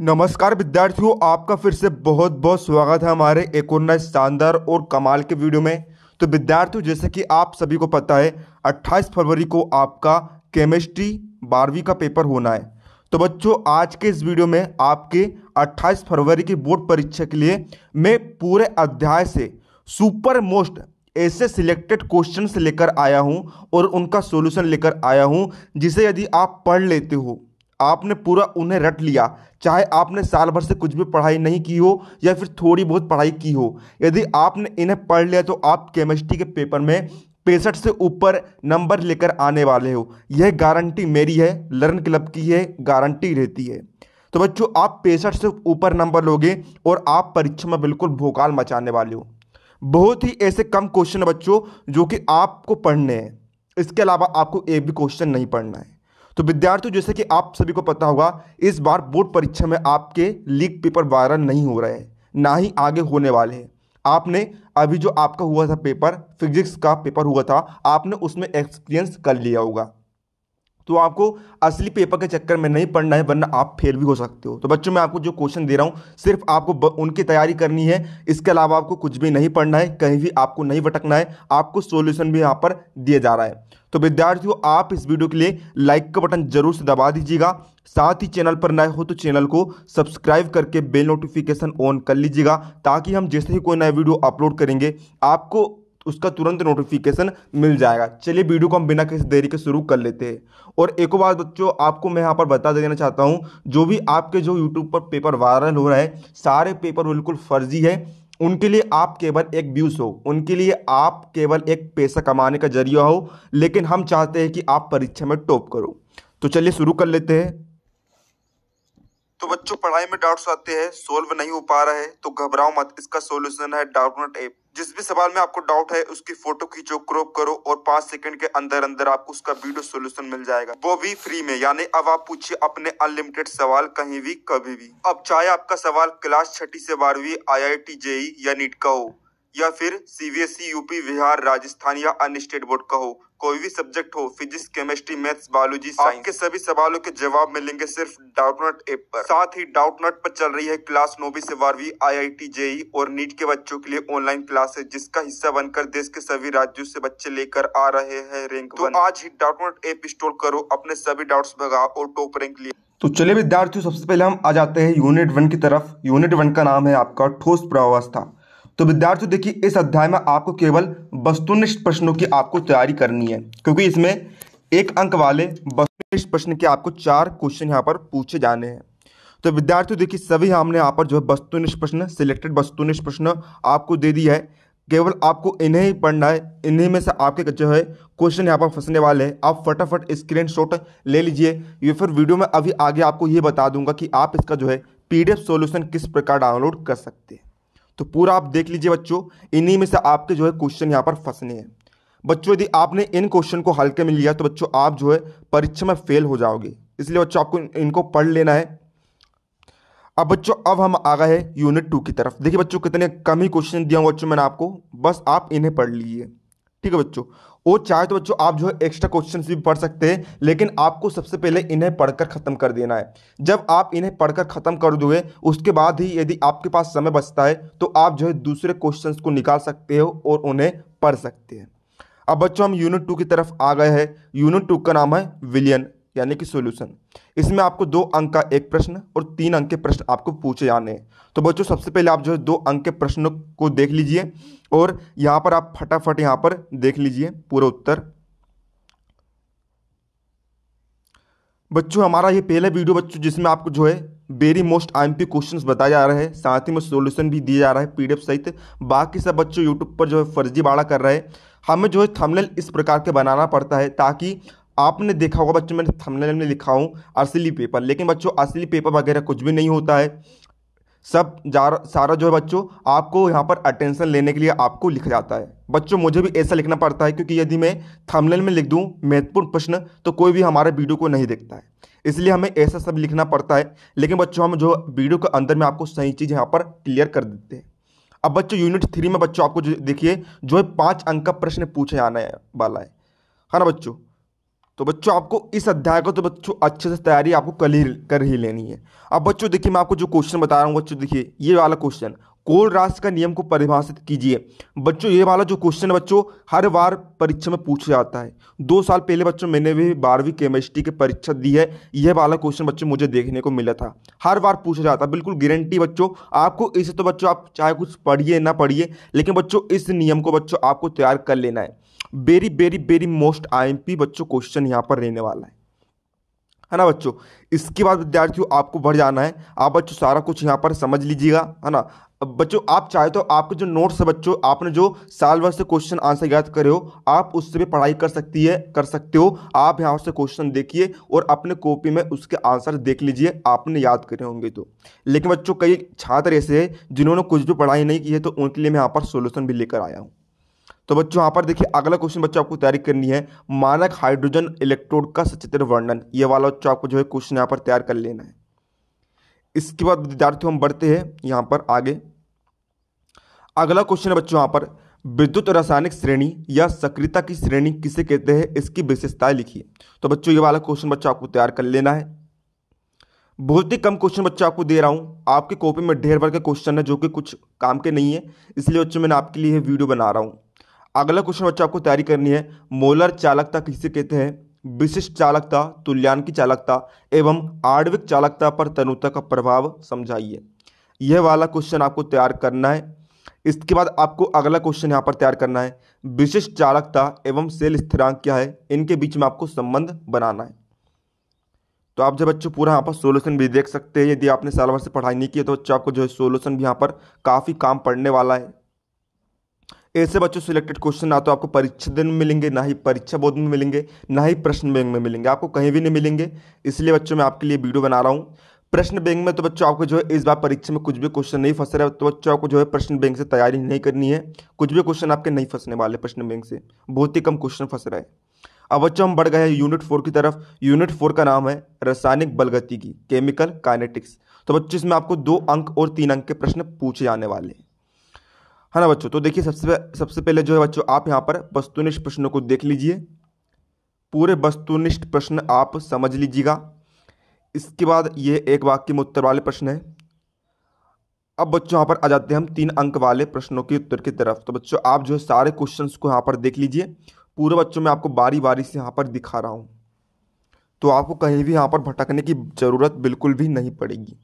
नमस्कार विद्यार्थियों आपका फिर से बहुत बहुत स्वागत है हमारे एक और नए शानदार और कमाल के वीडियो में तो विद्यार्थियों जैसे कि आप सभी को पता है 28 फरवरी को आपका केमिस्ट्री बारहवीं का पेपर होना है तो बच्चों आज के इस वीडियो में आपके 28 फरवरी की बोर्ड परीक्षा के लिए मैं पूरे अध्याय से सुपर मोस्ट ऐसे सिलेक्टेड क्वेश्चन लेकर आया हूँ और उनका सोल्यूशन लेकर आया हूँ जिसे यदि आप पढ़ लेते हो आपने पूरा उन्हें रट लिया चाहे आपने साल भर से कुछ भी पढ़ाई नहीं की हो या फिर थोड़ी बहुत पढ़ाई की हो यदि आपने इन्हें पढ़ लिया तो आप केमिस्ट्री के पेपर में पैंसठ से ऊपर नंबर लेकर आने वाले हो यह गारंटी मेरी है लर्न क्लब की है गारंटी रहती है तो बच्चों आप पैंसठ से ऊपर नंबर लोगे और आप परीक्षा में बिल्कुल भोकाल मचाने वाले हो बहुत ही ऐसे कम क्वेश्चन है बच्चों जो कि आपको पढ़ने हैं इसके अलावा आपको एक भी क्वेश्चन नहीं पढ़ना है तो विद्यार्थियों जैसे कि आप सभी को पता होगा इस बार बोर्ड परीक्षा में आपके लीक पेपर वायरल नहीं हो रहे हैं ना ही आगे होने वाले हैं आपने अभी जो आपका हुआ था पेपर फिजिक्स का पेपर हुआ था आपने उसमें एक्सपीरियंस कर लिया होगा तो आपको असली पेपर के चक्कर में नहीं पढ़ना है वरना आप फेल भी हो सकते हो तो बच्चों मैं आपको जो क्वेश्चन दे रहा हूँ सिर्फ आपको उनकी तैयारी करनी है इसके अलावा आपको कुछ भी नहीं पढ़ना है कहीं भी आपको नहीं भटकना है आपको सोल्यूशन भी यहाँ पर दिया जा रहा है तो विद्यार्थियों आप इस वीडियो के लिए लाइक का बटन जरूर से दबा दीजिएगा साथ ही चैनल पर नए हो तो चैनल को सब्सक्राइब करके बेल नोटिफिकेशन ऑन कर लीजिएगा ताकि हम जैसे ही कोई नया वीडियो अपलोड करेंगे आपको उसका तुरंत नोटिफिकेशन मिल जाएगा चलिए वीडियो को हम बिना किसी देरी के शुरू कर लेते हैं और एक बात बच्चों आपको मैं यहाँ पर बता देना चाहता हूँ जो भी आपके जो यूट्यूब पर पेपर वायरल हो रहा है सारे पेपर बिल्कुल फर्जी है उनके लिए आप केवल एक व्यूज हो उनके लिए आप केवल एक पैसा कमाने का जरिया हो लेकिन हम चाहते हैं कि आप परीक्षा में टॉप करो तो चलिए शुरू कर लेते हैं तो बच्चों पढ़ाई में डाउट्स आते हैं सोल्व नहीं हो पा रहा है तो घबराओ मत इसका सॉल्यूशन है डाउट नॉट ऐप जिस भी सवाल में आपको डाउट है उसकी फोटो खींचो क्रॉप करो और पांच सेकंड के अंदर अंदर आपको उसका वीडियो सोल्यूशन मिल जाएगा वो भी फ्री में यानी अब आप पूछिए अपने अनलिमिटेड सवाल कहीं भी कभी भी अब चाहे आपका सवाल क्लास छठी से बारहवीं आई आई टी जेई या नीट का हो या फिर CBSE UP e, Bihar Rajasthan या अन्य स्टेट बोर्ड का हो कोई भी सब्जेक्ट हो physics chemistry maths biology science के सभी सवालों के जवाब मिलेंगे सिर्फ डाउट नॉट ऐप पर साथ ही डाउट नट पर चल रही है क्लास नौवीं से बारहवीं आईआईटी जेई और नीट के बच्चों के लिए ऑनलाइन क्लास है जिसका हिस्सा बनकर देश के सभी राज्यों से बच्चे लेकर आ रहे हैं रैंक तो आज ही डाउट नॉट ऐप इंस्टॉल करो अपने सभी डाउट भगा और टॉप रैंक लिए तो चलिए विद्यार्थियों सबसे पहले हम आ जाते हैं यूनिट वन की तरफ यूनिट वन का नाम है आपका ठोस प्रवस्था तो विद्यार्थियों देखिए इस अध्याय में आपको केवल वस्तुनिष्ठ प्रश्नों की आपको तैयारी करनी है क्योंकि इसमें एक अंक वाले वस्तुनिष्ठ प्रश्न के आपको चार क्वेश्चन यहाँ पर पूछे जाने हैं तो विद्यार्थियों देखिए सभी हमने यहाँ पर जो है वस्तुनिष्ठ प्रश्न सिलेक्टेड वस्तुनिष्ठ प्रश्न आपको दे दिया है केवल आपको इन्हें ही पढ़ना है इन्हीं में से आपके जो है क्वेश्चन यहाँ पर फंसने वाले हैं आप फटाफट स्क्रीनशॉट ले लीजिए या फिर वीडियो में अभी आगे आपको ये बता दूंगा कि आप इसका जो है पीडीएफ सॉल्यूशन किस प्रकार डाउनलोड कर सकते हैं तो पूरा आप देख लीजिए बच्चों इन्हीं में से आपके जो है क्वेश्चन यहाँ पर फंसने हैं बच्चों यदि आपने इन क्वेश्चन को हल्के में लिया तो बच्चों आप जो है परीक्षा में फेल हो जाओगे इसलिए बच्चों आपको इनको पढ़ लेना है अब बच्चों अब हम आ गए हैं यूनिट टू की तरफ देखिए बच्चों कितने कम ही क्वेश्चन दिया हूँ बच्चों मैंने आपको बस आप इन्हें पढ़ लीजिए ठीक है बच्चों और चाहे तो बच्चों आप जो है एक्स्ट्रा क्वेश्चन भी पढ़ सकते हैं लेकिन आपको सबसे पहले इन्हें पढ़कर ख़त्म कर देना है जब आप इन्हें पढ़कर ख़त्म कर दोगे उसके बाद ही यदि आपके पास समय बचता है तो आप जो है दूसरे क्वेश्चन को निकाल सकते हो और उन्हें पढ़ सकते हैं अब बच्चों हम यूनिट टू की तरफ आ गए हैं यूनिट टू का नाम है विलियन यानी कि सॉल्यूशन इसमें आपको दो अंक का एक प्रश्न और तीन अंक के प्रश्न आपको पूछे जाने हैं तो बच्चों सबसे पहले आप जो है दो अंक के प्रश्नों को देख लीजिए और यहाँ पर आप फटाफट यहाँ पर देख लीजिए पूरा उत्तर बच्चों हमारा ये पहला वीडियो बच्चों जिसमें आपको जो है वेरी मोस्ट आईएमपी क्वेश्चंस बताए जा रहे हैं साथ ही में सॉल्यूशन भी दिया जा रहा है पीडीएफ सहित बाकी सब बच्चों यूट्यूब पर जो है फर्जीवाड़ा कर रहे हैं हमें जो है थंबनेल इस प्रकार के बनाना पड़ता है ताकि आपने देखा होगा बच्चों मैंने थंबनेल में लिखा हूँ असली पेपर लेकिन बच्चों असली पेपर वगैरह कुछ भी नहीं होता है सब जा सारा जो है बच्चों आपको यहाँ पर अटेंशन लेने के लिए आपको लिख जाता है बच्चों मुझे भी ऐसा लिखना पड़ता है क्योंकि यदि मैं थंबनेल में लिख दूँ महत्वपूर्ण प्रश्न तो कोई भी हमारे वीडियो को नहीं देखता है इसलिए हमें ऐसा सब लिखना पड़ता है लेकिन बच्चों हम जो वीडियो के अंदर में आपको सही चीज़ यहाँ पर क्लियर कर देते हैं अब बच्चों यूनिट थ्री में बच्चों आपको देखिए जो है पाँच अंक का प्रश्न पूछे आने वाला है है ना बच्चों तो बच्चों आपको इस अध्याय को तो बच्चों अच्छे से तैयारी आपको ही कर ही लेनी है अब बच्चों देखिए मैं आपको जो क्वेश्चन बता रहा हूँ बच्चों देखिए ये वाला क्वेश्चन कोल राशि का नियम को परिभाषित कीजिए बच्चों ये वाला जो क्वेश्चन बच्चों हर बार परीक्षा में पूछा जाता है दो साल पहले बच्चों मैंने भी बारहवीं केमिस्ट्री की के परीक्षा दी है यह वाला क्वेश्चन बच्चों मुझे देखने को मिला था हर बार पूछा जाता है बिल्कुल गारंटी बच्चों आपको इसे तो बच्चों आप चाहे कुछ पढ़िए ना पढ़िए लेकिन बच्चों इस नियम को बच्चों आपको तैयार कर लेना है very very very most I बच्चों क्वेश्चन यहाँ पर रहने वाला है है ना बच्चों इसके बाद विद्यार्थियों आपको बढ़ जाना है आप बच्चों सारा कुछ यहाँ पर समझ लीजिएगा है ना अब बच्चों आप चाहे तो आपके जो नोट्स है बच्चों आपने जो साल भर से क्वेश्चन आंसर याद करे हो आप उससे भी पढ़ाई कर सकती है कर सकते हो आप यहाँ से क्वेश्चन देखिए और अपने कॉपी में उसके आंसर देख लीजिए आपने याद करे होंगे तो लेकिन बच्चों कई छात्र ऐसे हैं जिन्होंने कुछ भी पढ़ाई नहीं की है तो उनके लिए मैं यहाँ पर सोल्यूशन भी लेकर आया हूँ तो बच्चों यहाँ पर देखिए अगला क्वेश्चन बच्चों आपको तैयारी करनी है मानक हाइड्रोजन इलेक्ट्रोड का सचित्र वर्णन ये वाला बच्चों आपको जो है क्वेश्चन यहाँ पर तैयार कर लेना है इसके बाद विद्यार्थियों हम बढ़ते हैं यहाँ पर आगे अगला क्वेश्चन है बच्चों यहाँ पर विद्युत रासायनिक श्रेणी या सक्रियता की श्रेणी किसे कहते हैं इसकी विशेषताएं लिखिए तो बच्चों ये वाला क्वेश्चन बच्चों आपको तैयार कर लेना है बहुत ही कम क्वेश्चन बच्चों आपको दे रहा हूँ आपके कॉपी में ढेर भर के क्वेश्चन है जो कि कुछ काम के नहीं है इसलिए बच्चों मैंने आपके लिए वीडियो बना रहा हूँ अगला क्वेश्चन बच्चों आपको तैयारी करनी है मोलर चालकता किसे कहते हैं विशिष्ट चालकता तुल्यान की चालकता एवं आणविक चालकता पर तनुता का प्रभाव समझाइए यह वाला क्वेश्चन आपको तैयार करना है इसके बाद आपको अगला क्वेश्चन यहाँ पर तैयार करना है विशिष्ट चालकता एवं सेल स्थिरांक क्या है इनके बीच में आपको संबंध बनाना है तो आप जब बच्चों पूरा यहाँ पर सोल्यूशन भी देख सकते हैं यदि आपने साल भर से पढ़ाई नहीं की तो बच्चों आपको जो है सोल्यूशन भी यहाँ पर काफ़ी काम पड़ने वाला है ऐसे बच्चों सिलेक्टेड क्वेश्चन ना तो आपको परीक्षा दिन में मिलेंगे ना ही परीक्षा बोध में मिलेंगे ना ही प्रश्न बैंक में मिलेंगे आपको कहीं भी नहीं मिलेंगे इसलिए बच्चों मैं आपके लिए वीडियो बना रहा हूँ प्रश्न बैंक में तो बच्चों आपको जो है इस बार परीक्षा में कुछ भी क्वेश्चन नहीं फंस रहा है तो बच्चों आपको जो है प्रश्न बैंक से तैयारी नहीं करनी है कुछ भी क्वेश्चन आपके नहीं फंसने वाले प्रश्न बैंक से बहुत ही कम क्वेश्चन फंस रहा है अब बच्चों हम बढ़ गए हैं यूनिट फोर की तरफ यूनिट फोर का नाम है रासायनिक बलगति की केमिकल काइनेटिक्स तो बच्चों इसमें आपको दो अंक और तीन अंक के प्रश्न पूछे जाने वाले हैं है ना बच्चों तो देखिए सबसे सबसे पहले जो है बच्चों आप यहाँ पर वस्तुनिष्ठ प्रश्नों को देख लीजिए पूरे वस्तुनिष्ठ प्रश्न आप समझ लीजिएगा इसके बाद ये एक वाक्य में उत्तर वाले प्रश्न है अब बच्चों यहाँ पर आ जाते हैं हम तीन अंक वाले प्रश्नों के उत्तर की तरफ तो बच्चों आप जो है सारे क्वेश्चंस को यहाँ पर देख लीजिए पूरे बच्चों में आपको बारी बारी से यहाँ पर दिखा रहा हूँ तो आपको कहीं भी यहाँ पर भटकने की ज़रूरत बिल्कुल भी नहीं पड़ेगी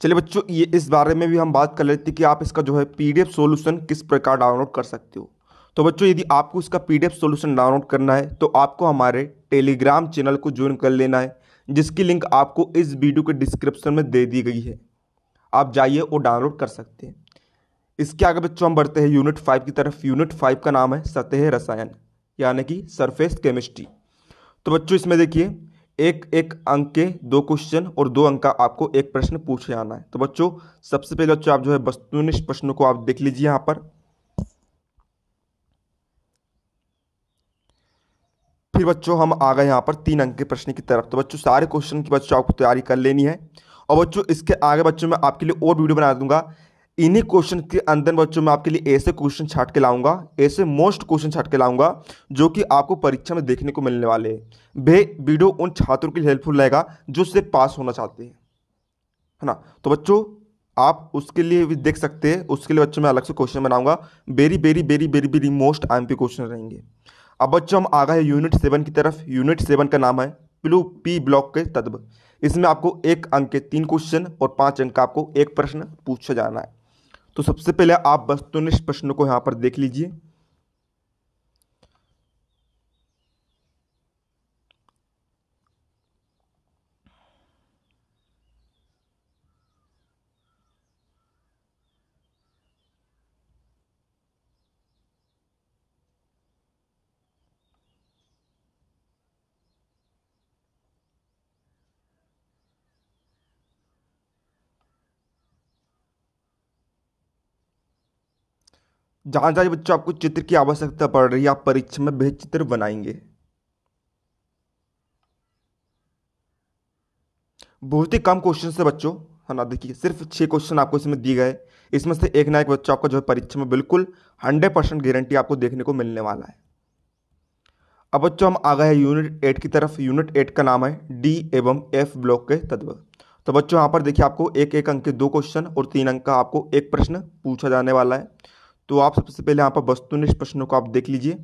चलिए बच्चों ये इस बारे में भी हम बात कर लेते हैं कि आप इसका जो है पी डी सॉल्यूशन किस प्रकार डाउनलोड कर सकते हो तो बच्चों यदि आपको इसका पी डी सॉल्यूशन डाउनलोड करना है तो आपको हमारे टेलीग्राम चैनल को ज्वाइन कर लेना है जिसकी लिंक आपको इस वीडियो के डिस्क्रिप्शन में दे दी गई है आप जाइए और डाउनलोड कर सकते हैं इसके आगे बच्चों हम बढ़ते हैं यूनिट फाइव की तरफ यूनिट फाइव का नाम है सतह रसायन यानी कि सरफेस केमिस्ट्री तो बच्चों इसमें देखिए एक एक अंक के दो क्वेश्चन और दो अंक का आपको एक प्रश्न पूछे आना है तो बच्चों सबसे पहले बच्चों आप जो है वस्तुनिष्ठ प्रश्नों को आप देख लीजिए यहाँ पर फिर बच्चों हम आ गए यहां पर तीन अंक के प्रश्न की तरफ तो बच्चों सारे क्वेश्चन की बच्चों आपको तैयारी कर लेनी है और बच्चों इसके आगे बच्चों में आपके लिए और वीडियो बना दूंगा इन्हीं क्वेश्चन के अंदर बच्चों में आपके लिए ऐसे क्वेश्चन छाट के लाऊंगा ऐसे मोस्ट क्वेश्चन छाट के लाऊंगा जो कि आपको परीक्षा में देखने को मिलने वाले हैं भे वीडियो उन छात्रों के लिए हेल्पफुल रहेगा जो उससे पास होना चाहते हैं है ना तो बच्चों आप उसके लिए भी देख सकते हैं उसके लिए बच्चों में अलग से क्वेश्चन बनाऊंगा very very very very very most I question रहेंगे अब बच्चों हम आ गए यूनिट सेवन की तरफ यूनिट सेवन का नाम है प्लू पी ब्लॉक के तत्व इसमें आपको एक अंक के तीन क्वेश्चन और पाँच अंक का आपको एक प्रश्न पूछा जाना है तो सबसे पहले आप वस्तुनिष्ठ प्रश्नों को यहाँ पर देख लीजिए जहाँ जहाँ बच्चों आपको चित्र की आवश्यकता पड़ रही है आप परीक्षा में वह चित्र बनाएंगे बहुत ही कम क्वेश्चन है बच्चों है ना देखिए सिर्फ छः क्वेश्चन आपको इसमें दिए गए इसमें से एक ना एक बच्चों आपको जो है परीक्षा में बिल्कुल हंड्रेड परसेंट गारंटी आपको देखने को मिलने वाला है अब बच्चों हम आ गए हैं यूनिट एट की तरफ यूनिट एट का नाम है डी एवं एफ ब्लॉक के तत्व तो बच्चों यहाँ पर देखिए आपको एक एक अंक के दो क्वेश्चन और तीन अंक का आपको एक प्रश्न पूछा जाने वाला है तो आप सबसे पहले यहाँ पर वस्तुनिष्ठ प्रश्नों को आप देख लीजिए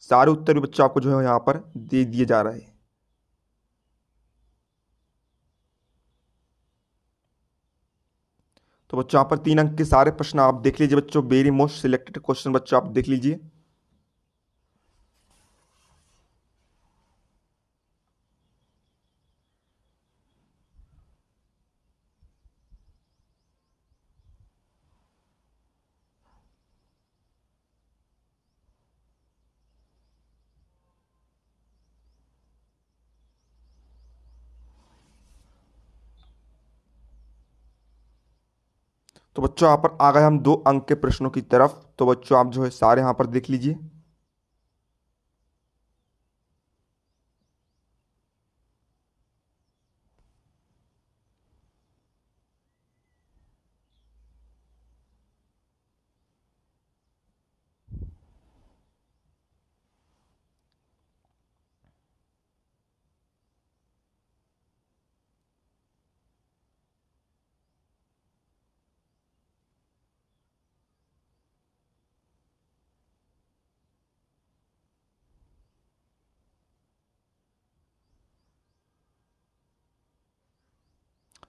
सारे उत्तर भी बच्चों आपको जो है यहाँ पर दे दिए जा रहे हैं तो बच्चों यहाँ पर तीन अंक के सारे प्रश्न आप देख लीजिए बच्चों वेरी मोस्ट सिलेक्टेड क्वेश्चन बच्चों आप देख लीजिए तो बच्चों यहाँ पर आ गए हम दो अंक के प्रश्नों की तरफ तो बच्चों आप जो है सारे यहाँ पर देख लीजिए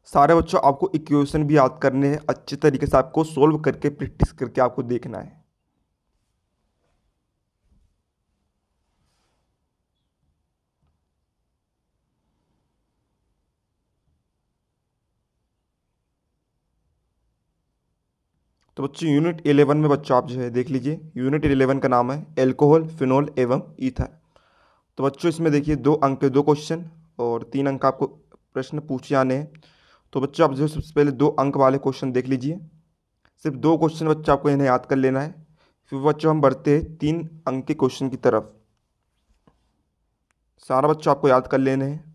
सारे बच्चों आपको इक्वेशन भी याद करने हैं अच्छे तरीके से आपको सोल्व करके प्रैक्टिस करके आपको देखना है तो बच्चों यूनिट इलेवन में बच्चों आप जो है देख लीजिए यूनिट इलेवन का नाम है एल्कोहल फिनोल एवं ईथर तो बच्चों इसमें देखिए दो अंक के दो क्वेश्चन और तीन अंक आपको प्रश्न पूछे जाने हैं तो बच्चों आप जो सबसे पहले दो अंक वाले क्वेश्चन देख लीजिए सिर्फ दो क्वेश्चन बच्चों आपको इन्हें याद कर लेना है फिर बच्चों हम बढ़ते हैं तीन अंक के क्वेश्चन की तरफ सारा बच्चों आपको याद कर लेने हैं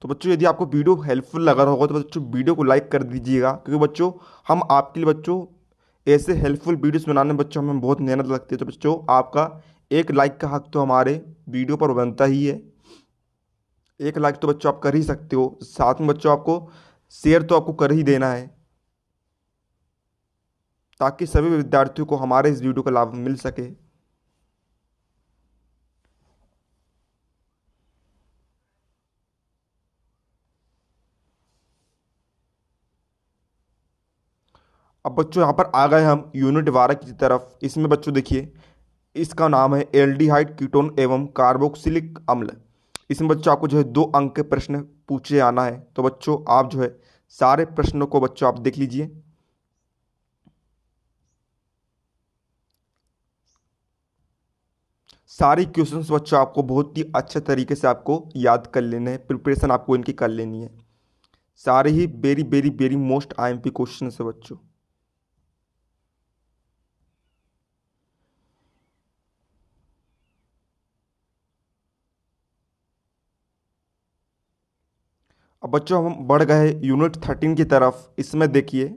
तो बच्चों यदि आपको वीडियो हेल्पफुल लगा रहा होगा तो बच्चों वीडियो को लाइक कर दीजिएगा क्योंकि बच्चों हम आपके लिए बच्चों ऐसे हेल्पफुल वीडियोस बनाने में बच्चों हमें बहुत मेहनत लगती है तो बच्चों आपका एक लाइक का हक तो हमारे वीडियो पर बनता ही है एक लाइक तो बच्चों आप कर ही सकते हो साथ में बच्चों आपको शेयर तो आपको कर ही देना है ताकि सभी विद्यार्थियों को हमारे इस वीडियो का लाभ मिल सके अब बच्चों यहाँ पर आ गए हम यूनिट बारह की तरफ इसमें बच्चों देखिए इसका नाम है एल्डिहाइड कीटोन एवं कार्बोक्सिलिक अम्ल इसमें बच्चों आपको जो है दो अंक के प्रश्न पूछे आना है तो बच्चों आप जो है सारे प्रश्नों को बच्चों आप देख लीजिए सारी क्वेश्चंस बच्चों आपको बहुत ही अच्छे तरीके से आपको याद कर लेने हैं प्रिपरेशन आपको इनकी कर लेनी है सारे ही very very very most I M P question है बच्चों बच्चों हम बढ़ गए यूनिट थर्टीन की तरफ इसमें देखिए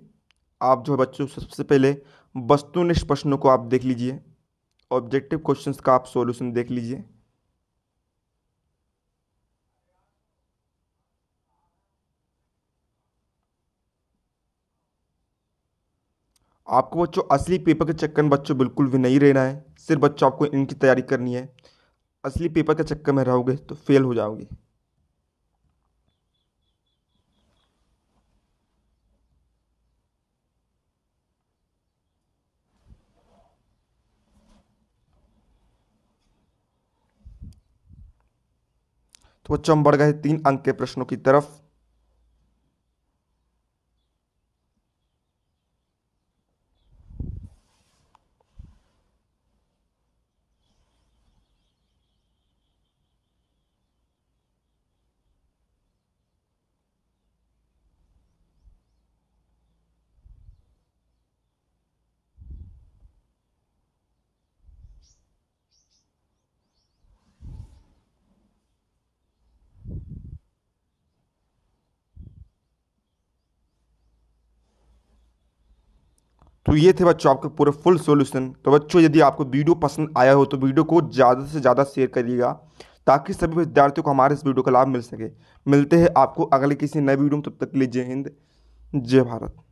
आप जो बच्चों सबसे पहले वस्तुनिष्ठ प्रश्नों को आप देख लीजिए ऑब्जेक्टिव क्वेश्चंस का आप सॉल्यूशन देख लीजिए आपको बच्चों असली पेपर के चक्कर में बच्चों बिल्कुल भी नहीं रहना है सिर्फ बच्चों आपको इनकी तैयारी करनी है असली पेपर के चक्कर में रहोगे तो फेल हो जाओगे तो बच्चों हम बढ़ गए तीन अंक के प्रश्नों की तरफ तो ये थे बच्चों आपके पूरे फुल सॉल्यूशन तो बच्चों यदि आपको वीडियो पसंद आया हो तो वीडियो को ज़्यादा से ज़्यादा शेयर करिएगा ताकि सभी विद्यार्थियों को हमारे इस वीडियो का लाभ मिल सके मिलते हैं आपको अगले किसी नए वीडियो में तब तक लीजिए हिंद जय भारत